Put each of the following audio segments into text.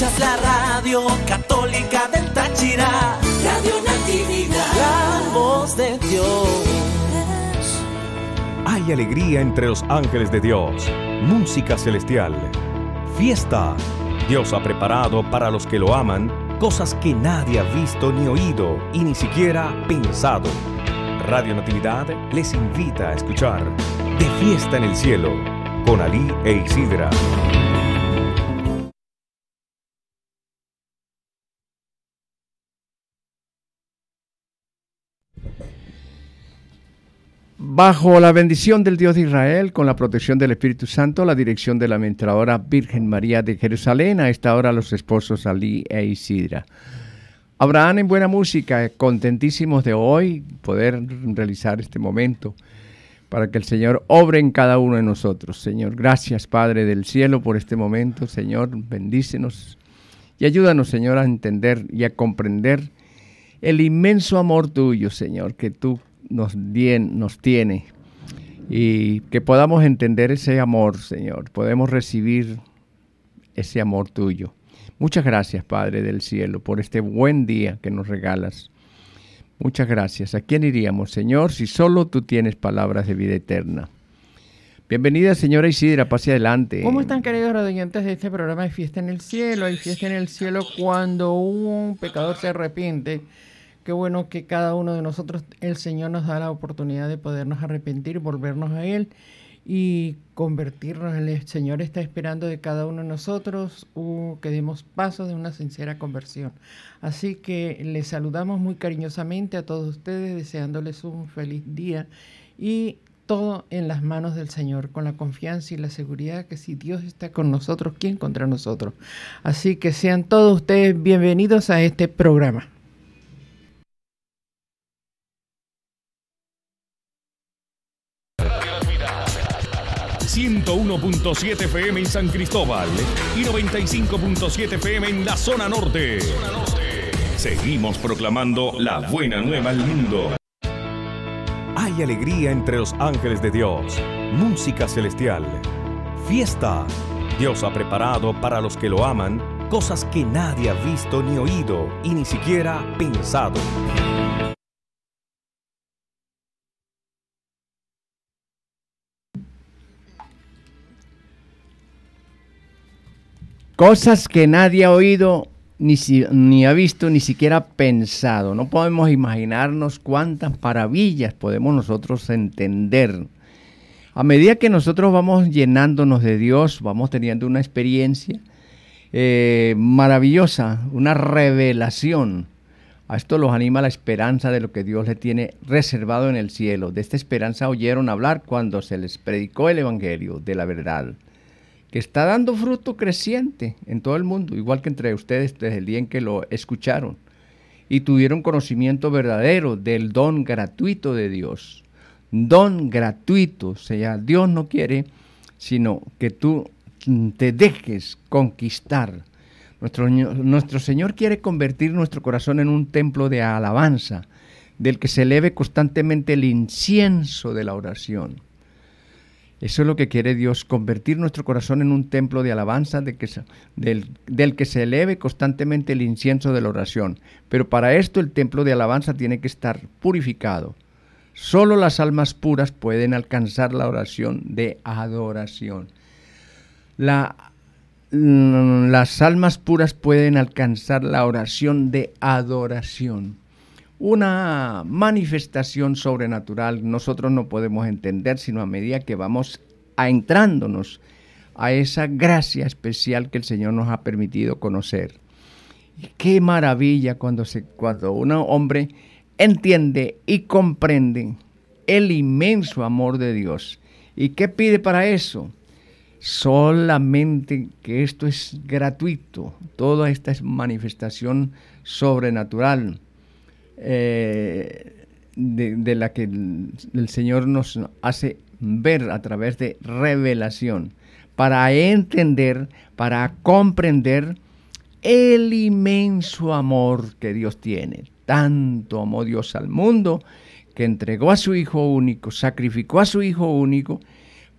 Escuchas la radio católica del Táchira, Radio Natividad, la voz de Dios. Hay alegría entre los ángeles de Dios, música celestial, fiesta. Dios ha preparado para los que lo aman cosas que nadie ha visto ni oído y ni siquiera pensado. Radio Natividad les invita a escuchar De Fiesta en el Cielo con Ali e Isidra. Bajo la bendición del Dios de Israel, con la protección del Espíritu Santo, la dirección de la mentradora Virgen María de Jerusalén, a esta hora los esposos Ali e Isidra. Abraham en buena música, contentísimos de hoy poder realizar este momento para que el Señor obre en cada uno de nosotros. Señor, gracias Padre del Cielo por este momento. Señor, bendícenos y ayúdanos, Señor, a entender y a comprender el inmenso amor tuyo, Señor, que tú nos, nos tiene y que podamos entender ese amor, Señor. Podemos recibir ese amor tuyo. Muchas gracias, Padre del Cielo, por este buen día que nos regalas. Muchas gracias. ¿A quién iríamos, Señor, si solo tú tienes palabras de vida eterna? Bienvenida, señora Isidra, pase adelante. ¿Cómo están, queridos radiantes de este programa de Fiesta en el Cielo? Hay fiesta en el cielo cuando un pecador se arrepiente qué bueno que cada uno de nosotros, el Señor nos da la oportunidad de podernos arrepentir, volvernos a Él y convertirnos. El Señor está esperando de cada uno de nosotros uh, que demos paso de una sincera conversión. Así que les saludamos muy cariñosamente a todos ustedes, deseándoles un feliz día y todo en las manos del Señor, con la confianza y la seguridad que si Dios está con nosotros, ¿quién contra nosotros? Así que sean todos ustedes bienvenidos a este programa. 1.7 pm en San Cristóbal y 95.7 pm en la zona norte. Seguimos proclamando la buena nueva al mundo. Hay alegría entre los ángeles de Dios, música celestial, fiesta. Dios ha preparado para los que lo aman cosas que nadie ha visto ni oído y ni siquiera pensado. Cosas que nadie ha oído, ni, ni ha visto, ni siquiera pensado. No podemos imaginarnos cuántas maravillas podemos nosotros entender. A medida que nosotros vamos llenándonos de Dios, vamos teniendo una experiencia eh, maravillosa, una revelación. A esto los anima la esperanza de lo que Dios le tiene reservado en el cielo. De esta esperanza oyeron hablar cuando se les predicó el Evangelio de la verdad que está dando fruto creciente en todo el mundo, igual que entre ustedes desde el día en que lo escucharon y tuvieron conocimiento verdadero del don gratuito de Dios. Don gratuito, o sea, Dios no quiere sino que tú te dejes conquistar. Nuestro, nuestro Señor quiere convertir nuestro corazón en un templo de alabanza, del que se eleve constantemente el incienso de la oración. Eso es lo que quiere Dios, convertir nuestro corazón en un templo de alabanza del, que se eleve constantemente el incienso de la oración. Pero para esto el templo de alabanza tiene que estar purificado. Solo las almas puras pueden alcanzar la oración de adoración. Mm, las almas puras pueden alcanzar la oración de adoración una manifestación sobrenatural nosotros no podemos entender sino a medida que vamos entrándonos a esa gracia especial que el Señor nos ha permitido conocer. Qué maravilla cuando, se, cuando un hombre entiende y comprende el inmenso amor de Dios. ¿Y qué pide para eso? Solamente que esto es gratuito, toda esta manifestación sobrenatural eh, de, la que el, Señor nos hace ver a través de revelación, para entender, para comprender el inmenso amor que Dios tiene. Tanto amó Dios al mundo que entregó a su Hijo único, sacrificó a su Hijo único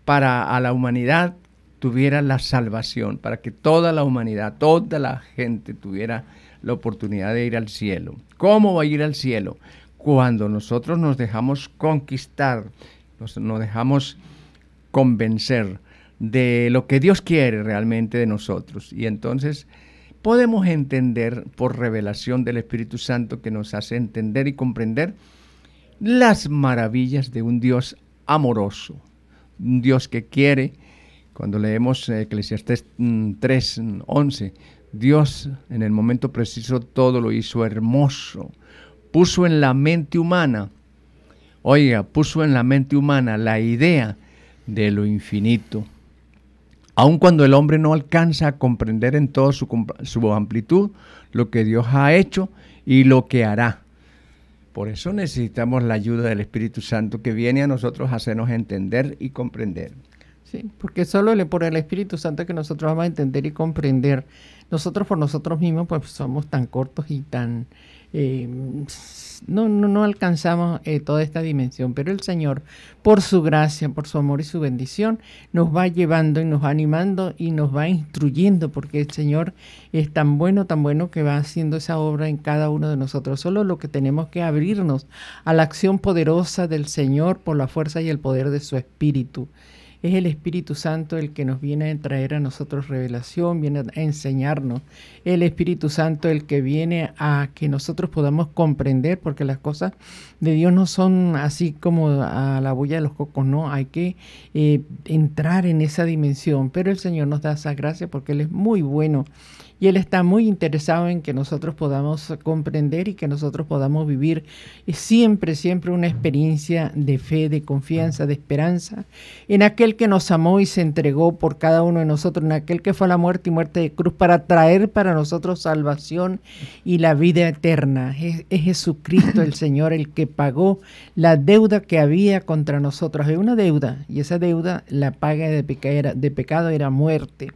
para a la humanidad tuviera la salvación, para que toda la humanidad, toda la gente tuviera la oportunidad de ir al cielo. ¿Cómo va a ir al cielo? Cuando nosotros nos dejamos conquistar, nos, dejamos convencer de lo que Dios quiere realmente de nosotros. Y entonces podemos entender por revelación del Espíritu Santo que nos hace entender y comprender las maravillas de un Dios amoroso, un Dios que quiere, cuando leemos eh, Eclesiastes 3, mm, 11, Dios en el momento preciso todo lo hizo hermoso. Puso en la mente humana, oiga, puso en la mente humana la idea de lo infinito. Aun cuando el hombre no alcanza a comprender en toda su, su amplitud lo que Dios ha hecho y lo que hará. Por eso necesitamos la ayuda del Espíritu Santo que viene a nosotros a hacernos entender y comprender. Sí, porque solo le por el Espíritu Santo que nosotros vamos a entender y comprender. Nosotros por nosotros mismos pues somos tan cortos y tan... Eh, no, no, alcanzamos eh, toda esta dimensión, pero el Señor, por su gracia, por su amor y su bendición, nos va llevando y nos va animando y nos va instruyendo, porque el Señor es tan bueno, tan bueno que va haciendo esa obra en cada uno de nosotros. Solo lo que tenemos que abrirnos a la acción poderosa del Señor por la fuerza y el poder de su Espíritu es el Espíritu Santo el que nos viene a traer a nosotros revelación, viene a enseñarnos. El Espíritu Santo el que viene a que nosotros podamos comprender, porque las cosas de Dios no son así como a la bulla de los cocos, no, hay que eh, entrar en esa dimensión. Pero el Señor nos da esa gracia porque Él es muy bueno y Él está muy interesado en que nosotros podamos comprender y que nosotros podamos vivir eh, siempre, siempre una experiencia de fe, de confianza, de esperanza en aquel que nos amó y se entregó por cada uno de nosotros, en aquel que fue la muerte y muerte de cruz para traer para nosotros salvación y la vida eterna. Es, Jesucristo el Señor el que pagó la deuda que había contra nosotros. Hay una deuda y esa deuda la paga de pecado era muerte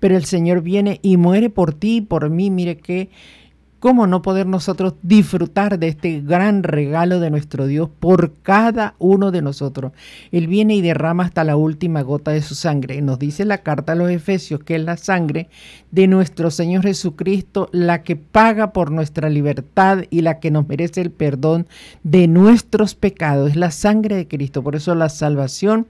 pero el Señor viene y muere por ti y por mí. Mire qué ¿Cómo no poder nosotros disfrutar de este gran regalo de nuestro Dios por cada uno de nosotros? Él viene y derrama hasta la última gota de su sangre. Nos dice la carta a los Efesios que es la sangre de nuestro Señor Jesucristo la que paga por nuestra libertad y la que nos merece el perdón de nuestros pecados. Es la sangre de Cristo. Por eso la salvación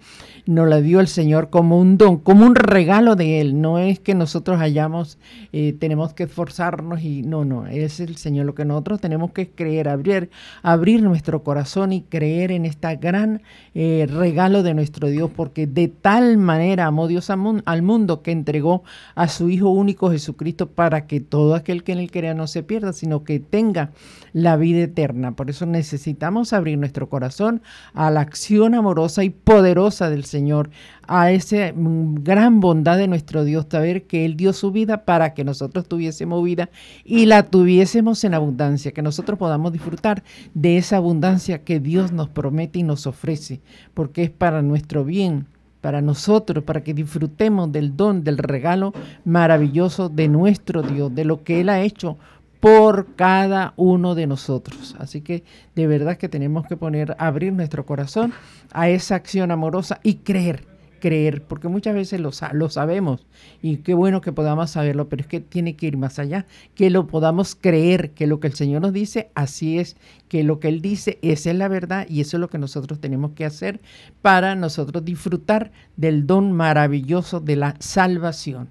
nos la dio el Señor como un don, como un regalo de Él. No es que nosotros hayamos, eh, tenemos que esforzarnos y no, no es el Señor. Lo que nosotros tenemos que creer, abrir, abrir nuestro corazón y creer en este gran eh, regalo de nuestro Dios, porque de tal manera amó Dios al mundo que entregó a su Hijo único Jesucristo para que todo aquel que en él crea no se pierda, sino que tenga la vida eterna. Por eso necesitamos abrir nuestro corazón a la acción amorosa y poderosa del Señor, a esa gran bondad de nuestro Dios, saber que Él dio su vida para que nosotros tuviésemos vida y la tuviésemos en abundancia, que nosotros podamos disfrutar de esa abundancia que Dios nos promete y nos ofrece, porque es para nuestro bien para nosotros, para que disfrutemos del don, del regalo maravilloso de nuestro Dios, de lo que Él ha hecho por cada uno de nosotros. Así que de verdad que tenemos que poner, abrir nuestro corazón a esa acción amorosa y creer creer, porque muchas veces lo, sabemos y qué bueno que podamos saberlo, pero es que tiene que ir más allá, que lo podamos creer, que lo que el Señor nos dice, así es, que lo que Él dice, esa es la verdad y eso es lo que nosotros tenemos que hacer para nosotros disfrutar del don maravilloso de la salvación.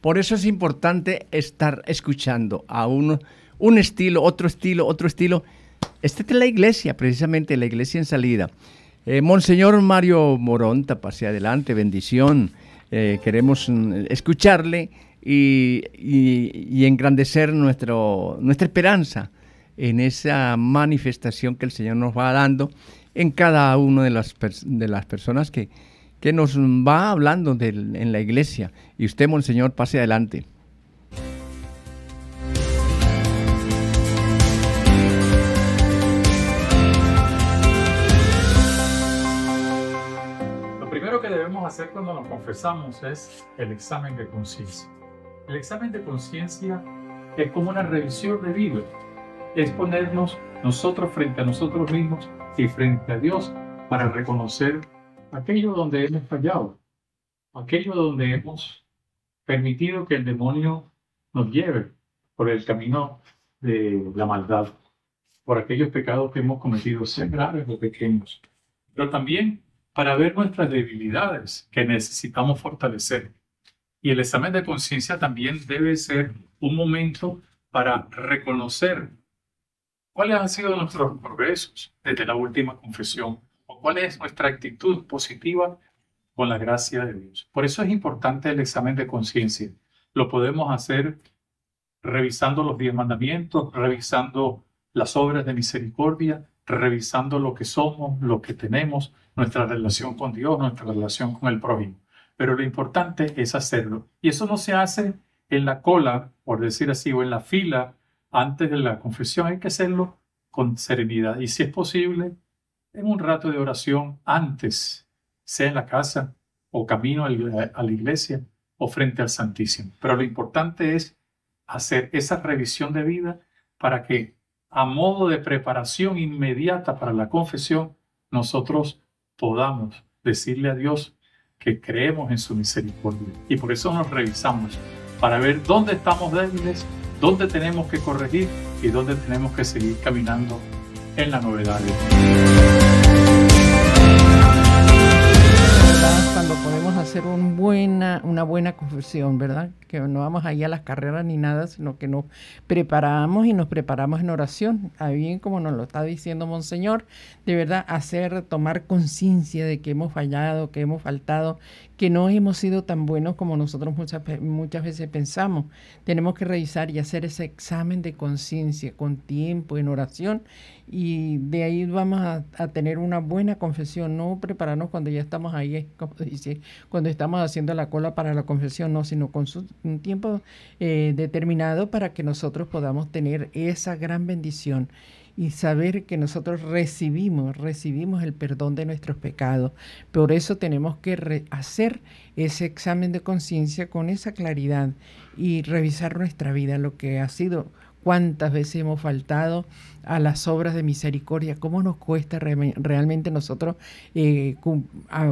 Por eso es importante estar escuchando a uno, un estilo, otro estilo, otro estilo. Esta es la iglesia, precisamente la iglesia en salida. Eh, Monseñor Mario Moronta, pase adelante, bendición. Eh, queremos mm, escucharle y, engrandecer nuestra esperanza en esa manifestación que el Señor nos va dando en cada una de las, de las personas que, que nos va hablando en la iglesia. Y usted, Monseñor, pase adelante. hacer cuando nos confesamos es el examen de conciencia. El examen de conciencia es como una revisión de vida, es ponernos nosotros frente a nosotros mismos y frente a Dios para reconocer aquello donde hemos fallado, aquello donde hemos permitido que el demonio nos lleve por el camino de la maldad, por aquellos pecados que hemos cometido, sean graves o pequeños. Pero también para ver nuestras debilidades que necesitamos fortalecer. Y el examen de conciencia también debe ser un momento para reconocer cuáles han sido nuestros progresos desde la última confesión o cuál es nuestra actitud positiva con la gracia de Dios. Por eso es importante el examen de conciencia. Lo podemos hacer revisando los diez mandamientos, revisando las obras de misericordia, revisando lo que somos, lo que tenemos, nuestra relación con Dios, nuestra relación con el prójimo. Pero lo importante es hacerlo. Y eso no se hace en la cola, por decir así, o en la fila antes de la confesión. Hay que hacerlo con serenidad. Y si es posible, en un rato de oración antes, sea en la casa o camino a la iglesia o frente al Santísimo. Pero lo importante es hacer esa revisión de vida para que a modo de preparación inmediata para la confesión, nosotros podamos decirle a Dios que creemos en su misericordia. Y por eso nos revisamos, para ver dónde estamos débiles, dónde tenemos que corregir y dónde tenemos que seguir caminando en la novedad de podemos hacer un buena, una buena confesión, ¿verdad? Que no vamos ahí a las carreras ni nada, sino que nos preparamos y nos preparamos en oración. Ahí como nos lo está diciendo Monseñor, de verdad hacer, tomar conciencia de que hemos fallado, que hemos faltado, que no hemos sido tan buenos como nosotros muchas, muchas veces pensamos. Tenemos que revisar y hacer ese examen de conciencia con tiempo, en oración y de ahí vamos a, tener una buena confesión, no prepararnos cuando ya estamos ahí, cuando estamos haciendo la cola para la confesión, no, sino con un tiempo eh, determinado para que nosotros podamos tener esa gran bendición y saber que nosotros recibimos, recibimos el perdón de nuestros pecados. Por eso tenemos que hacer ese examen de conciencia con esa claridad y revisar nuestra vida, lo que ha sido cuántas veces hemos faltado a las obras de misericordia, cómo nos cuesta realmente nosotros eh,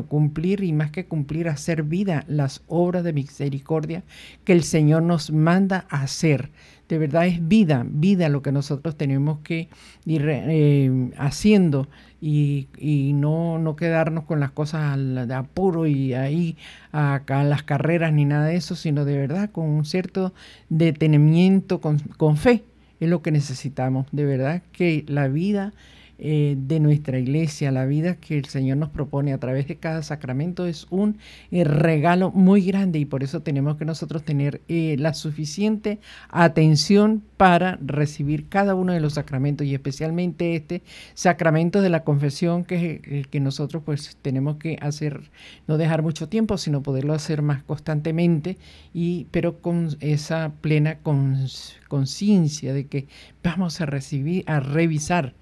cumplir y más que cumplir, hacer vida las obras de misericordia que el Señor nos manda a hacer de verdad es vida, vida lo que nosotros tenemos que ir eh, haciendo y, no, no, quedarnos con las cosas de apuro y ahí acá las carreras ni nada de eso, sino de verdad con un cierto detenimiento, con, con fe, es lo que necesitamos, de verdad que la vida eh, de nuestra iglesia. La vida que el Señor nos propone a través de cada sacramento es un eh, regalo muy grande y por eso tenemos que nosotros tener eh, la suficiente atención para recibir cada uno de los sacramentos y especialmente este sacramento de la confesión que es el que nosotros pues tenemos que hacer, no dejar mucho tiempo, sino poderlo hacer más constantemente y pero con esa plena conciencia de que vamos a recibir, a revisar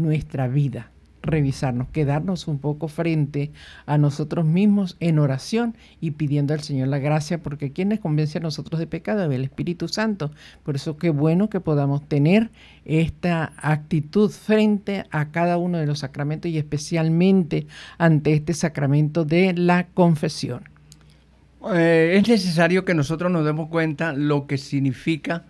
nuestra vida, revisarnos, quedarnos un poco frente a nosotros mismos en oración y pidiendo al Señor la gracia, porque quien nos convence a nosotros de pecado? El Espíritu Santo. Por eso qué bueno que podamos tener esta actitud frente a cada uno de los sacramentos y especialmente ante este sacramento de la confesión. Eh, es necesario que nosotros nos demos cuenta lo que significa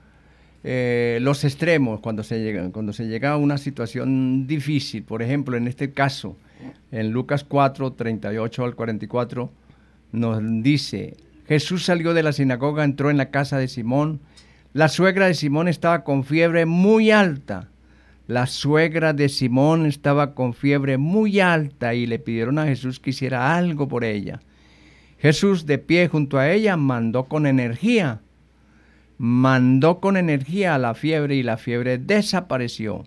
eh, los extremos cuando se, llega, cuando se llega a una situación difícil. Por ejemplo, en este caso, en Lucas 4, 38 al 44, nos dice, Jesús salió de la sinagoga, entró en la casa de Simón. La suegra de Simón estaba con fiebre muy alta. La suegra de Simón estaba con fiebre muy alta y le pidieron a Jesús que hiciera algo por ella. Jesús, de pie junto a ella, mandó con energía mandó con energía a la fiebre y la fiebre desapareció.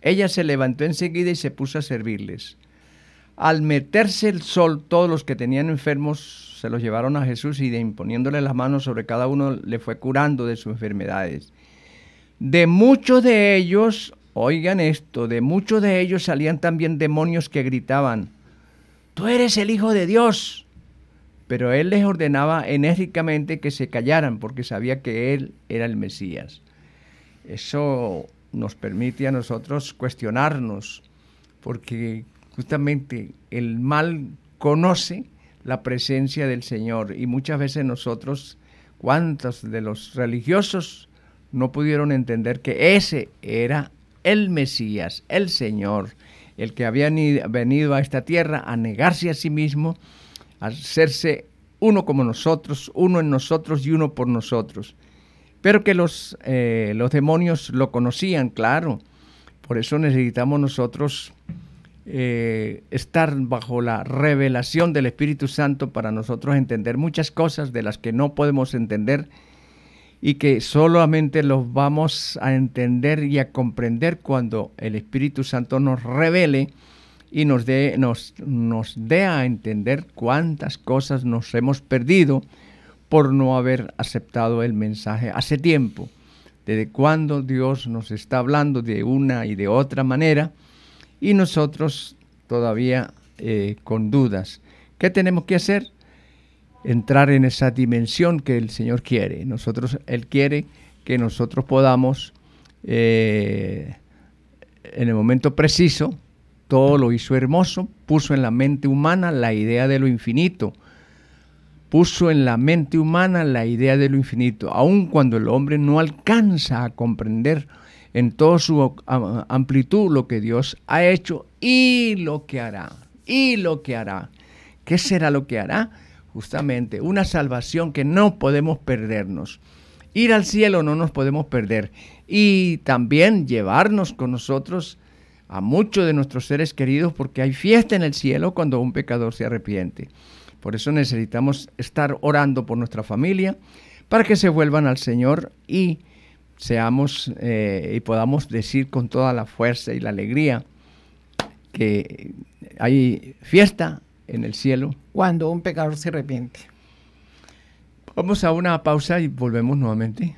Ella se levantó enseguida y se puso a servirles. Al meterse el sol, todos los que tenían enfermos se los llevaron a Jesús y de imponiéndole las manos sobre cada uno le fue curando de sus enfermedades. De muchos de ellos, oigan esto, de muchos de ellos salían también demonios que gritaban, tú eres el Hijo de Dios pero él les ordenaba enérgicamente que se callaran porque sabía que él era el Mesías. Eso nos permite a nosotros cuestionarnos, porque justamente el mal conoce la presencia del Señor y muchas veces nosotros, cuántos de los religiosos no pudieron entender que ese era el Mesías, el Señor, el que había venido a esta tierra a negarse a sí mismo hacerse uno como nosotros, uno en nosotros y uno por nosotros. Pero que los, eh, los demonios lo conocían, claro. Por eso necesitamos nosotros eh, estar bajo la revelación del Espíritu Santo para nosotros entender muchas cosas de las que no podemos entender y que solamente los vamos a entender y a comprender cuando el Espíritu Santo nos revele y nos dé nos, nos dé a entender cuántas cosas nos hemos perdido por no haber aceptado el mensaje hace tiempo. Desde cuando Dios nos está hablando de una y de otra manera y nosotros todavía eh, con dudas. ¿Qué tenemos que hacer? Entrar en esa dimensión que el Señor quiere. Nosotros, Él quiere que nosotros podamos, eh, en el momento preciso, todo lo hizo hermoso, puso en la mente humana la idea de lo infinito, puso en la mente humana la idea de lo infinito, aun cuando el hombre no alcanza a comprender en toda su amplitud lo que Dios ha hecho y lo que hará, y lo que hará. ¿Qué será lo que hará? Justamente una salvación que no podemos perdernos. Ir al cielo no nos podemos perder y también llevarnos con nosotros a muchos de nuestros seres queridos porque hay fiesta en el cielo cuando un pecador se arrepiente. Por eso necesitamos estar orando por nuestra familia para que se vuelvan al Señor y seamos eh, y podamos decir con toda la fuerza y la alegría que hay fiesta en el cielo. Cuando un pecador se arrepiente. Vamos a una pausa y volvemos nuevamente.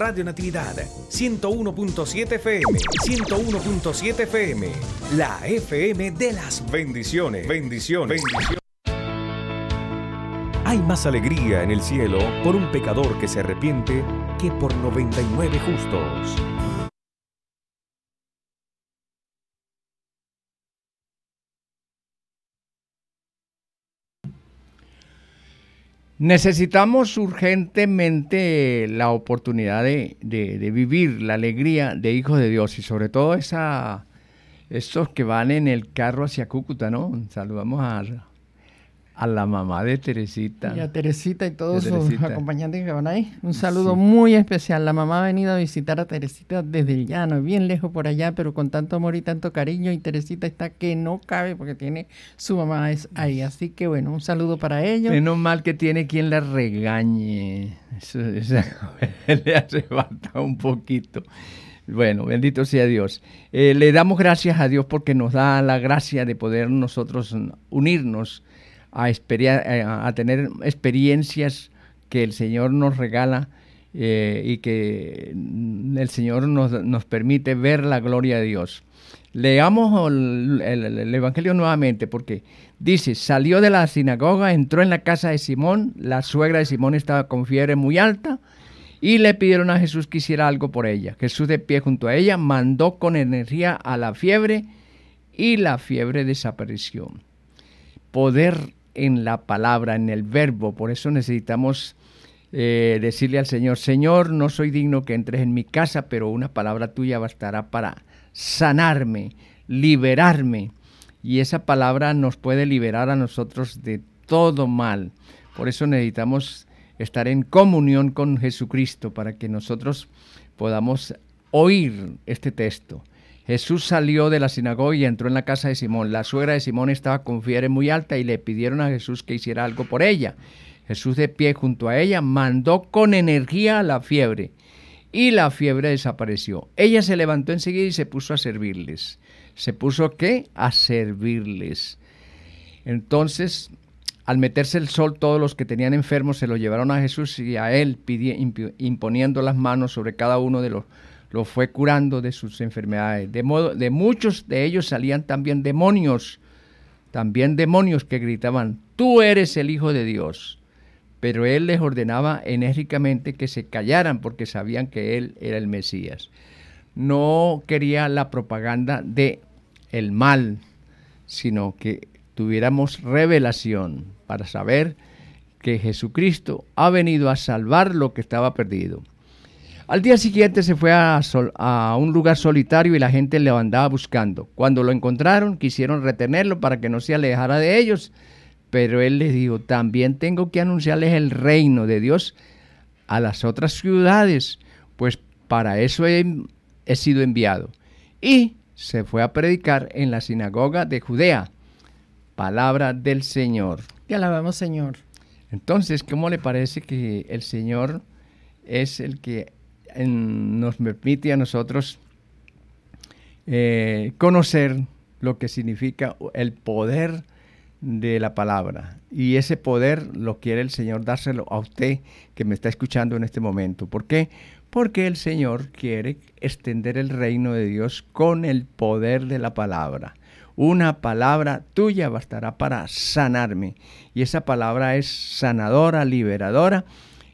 Radio Natividad 101.7 FM, 101.7 FM, la FM de las bendiciones. Bendiciones. Hay más alegría en el cielo por un pecador que se arrepiente que por 99 justos Necesitamos urgentemente la oportunidad de, de, vivir la alegría de hijos de Dios y sobre todo esa, estos que van en el carro hacia Cúcuta, ¿no? Saludamos a a la mamá de Teresita. Y a Teresita y todos sus acompañantes que van ahí. Un saludo muy especial. La mamá ha venido a visitar a Teresita desde el llano, bien lejos por allá, pero con tanto amor y tanto cariño. Y Teresita está que no cabe porque tiene su mamá ahí. Así que bueno, un saludo para ellos. Menos mal que tiene quien la regañe. Eso, le hace falta un poquito. Bueno, bendito sea Dios. Eh, le damos gracias a Dios porque nos da la gracia de poder nosotros unirnos eh, a, tener experiencias que el Señor nos regala eh, y que el Señor nos, permite ver la gloria de Dios. Leamos el, el, Evangelio nuevamente porque dice, salió de la sinagoga, entró en la casa de Simón, la suegra de Simón estaba con fiebre muy alta y le pidieron a Jesús que hiciera algo por ella. Jesús de pie junto a ella mandó con energía a la fiebre y la fiebre desapareció. Poder en la palabra, en el verbo. Por eso necesitamos eh, decirle al Señor, Señor, no soy digno que entres en mi casa, pero una palabra tuya bastará para sanarme, liberarme. Y esa palabra nos puede liberar a nosotros de todo mal. Por eso necesitamos estar en comunión con Jesucristo para que nosotros podamos oír este texto Jesús salió de la sinagoga y entró en la casa de Simón. La suegra de Simón estaba con fiebre muy alta y le pidieron a Jesús que hiciera algo por ella. Jesús de pie junto a ella mandó con energía la fiebre y la fiebre desapareció. Ella se levantó enseguida y se puso a servirles. ¿Se puso qué? A servirles. Entonces, al meterse el sol, todos los que tenían enfermos se lo llevaron a Jesús y a él imponiendo las manos sobre cada uno de los lo fue curando de sus enfermedades. De modo, de muchos de ellos salían también demonios, también demonios que gritaban, tú eres el Hijo de Dios. Pero él les ordenaba enérgicamente que se callaran porque sabían que él era el Mesías. No quería la propaganda de el mal, sino que tuviéramos revelación para saber que Jesucristo ha venido a salvar lo que estaba perdido. Al día siguiente se fue a, un lugar solitario y la gente le andaba buscando. Cuando lo encontraron, quisieron retenerlo para que no se alejara de ellos. Pero él les dijo, también tengo que anunciarles el reino de Dios a las otras ciudades, pues para eso he, he sido enviado. Y se fue a predicar en la sinagoga de Judea. Palabra del Señor. Te alabamos, Señor. Entonces, ¿cómo le parece que el Señor es el que nos permite a nosotros eh, conocer lo que significa el poder de la palabra. Y ese poder lo quiere el Señor dárselo a usted que me está escuchando en este momento. ¿Por qué? Porque el Señor quiere extender el reino de Dios con el poder de la palabra. Una palabra tuya bastará para sanarme. Y esa palabra es sanadora, liberadora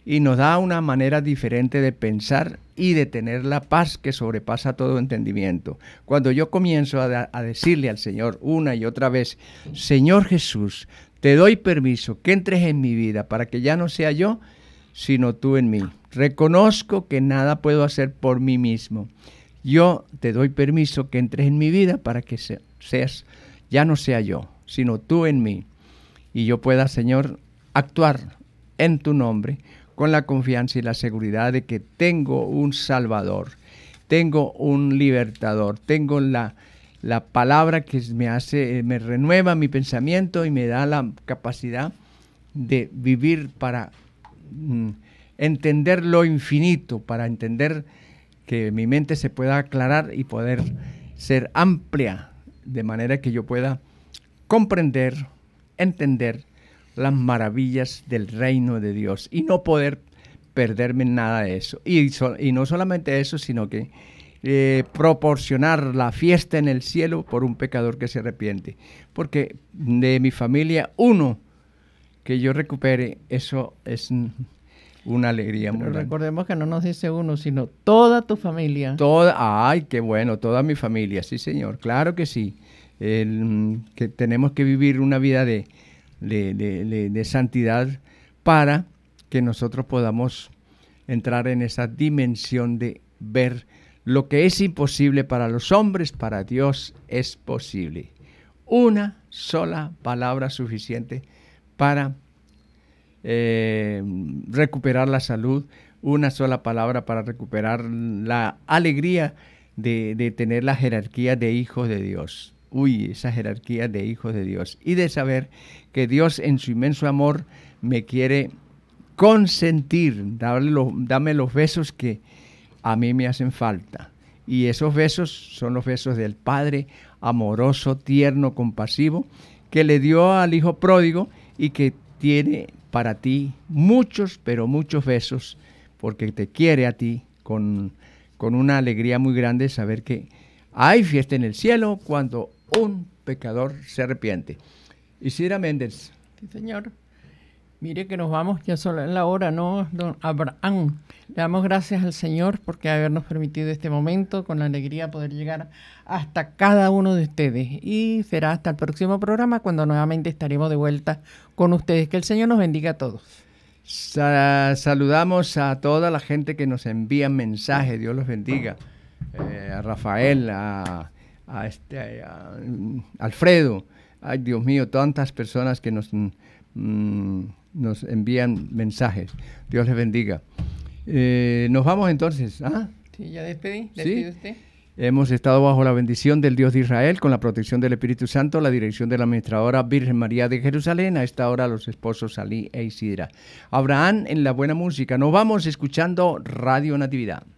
y nos da una manera diferente de pensar y de tener la paz que sobrepasa todo entendimiento. Cuando yo comienzo a, decirle al Señor una y otra vez, Señor Jesús, te doy permiso que entres en mi vida para que ya no sea yo, sino tú en mí. Reconozco que nada puedo hacer por mí mismo. Yo te doy permiso que entres en mi vida para que seas, ya no sea yo, sino tú en mí. Y yo pueda, Señor, actuar en tu nombre con la confianza y la seguridad de que tengo un Salvador, tengo un Libertador, tengo la, palabra que me hace, eh, me renueva mi pensamiento y me da la capacidad de vivir para mm, entender lo infinito, para entender que mi mente se pueda aclarar y poder ser amplia, de manera que yo pueda comprender, entender las maravillas del reino de Dios y no poder perderme nada de eso. Y, y no solamente eso, sino que eh, proporcionar la fiesta en el cielo por un pecador que se arrepiente. Porque de mi familia, uno que yo recupere, eso es una alegría Pero recordemos que no nos dice uno, sino toda tu familia. Toda, ay, qué bueno, toda mi familia, sí señor, claro que sí. Mm, que tenemos que vivir una vida de, de, santidad para que nosotros podamos entrar en esa dimensión de ver lo que es imposible para los hombres, para Dios es posible. Una sola palabra suficiente para eh, recuperar la salud, una sola palabra para recuperar la alegría de tener la jerarquía de hijos de Dios uy, esa jerarquía de hijos de Dios y de saber que Dios en su inmenso amor me quiere consentir, dame los besos que a mí me hacen falta. Y esos besos son los besos del Padre amoroso, tierno, compasivo, que le dio al Hijo pródigo y que tiene para ti muchos, pero muchos besos, porque te quiere a ti con, con una alegría muy grande saber que hay fiesta en el cielo cuando un pecador se arrepiente. Isidra Méndez. Sí, señor. Mire que nos vamos, ya solo en la hora, ¿no? Don Abraham, le damos gracias al Señor porque habernos permitido este momento, con la alegría poder llegar hasta cada uno de ustedes. Y será hasta el próximo programa cuando nuevamente estaremos de vuelta con ustedes. Que el Señor nos bendiga a todos. saludamos a toda la gente que nos envía mensajes, Dios los bendiga. Eh, a Rafael, a este, mm, Alfredo, ay Dios mío, tantas personas que nos, mm, nos envían mensajes. Dios les bendiga. Eh, nos vamos entonces. ¿ah? Sí, ya despedí, Hemos estado bajo la bendición del Dios de Israel, con la protección del Espíritu Santo, la dirección de la administradora Virgen María de Jerusalén, a esta hora los esposos Salí e Isidra. Abraham en la buena música. Nos vamos escuchando Radio Natividad.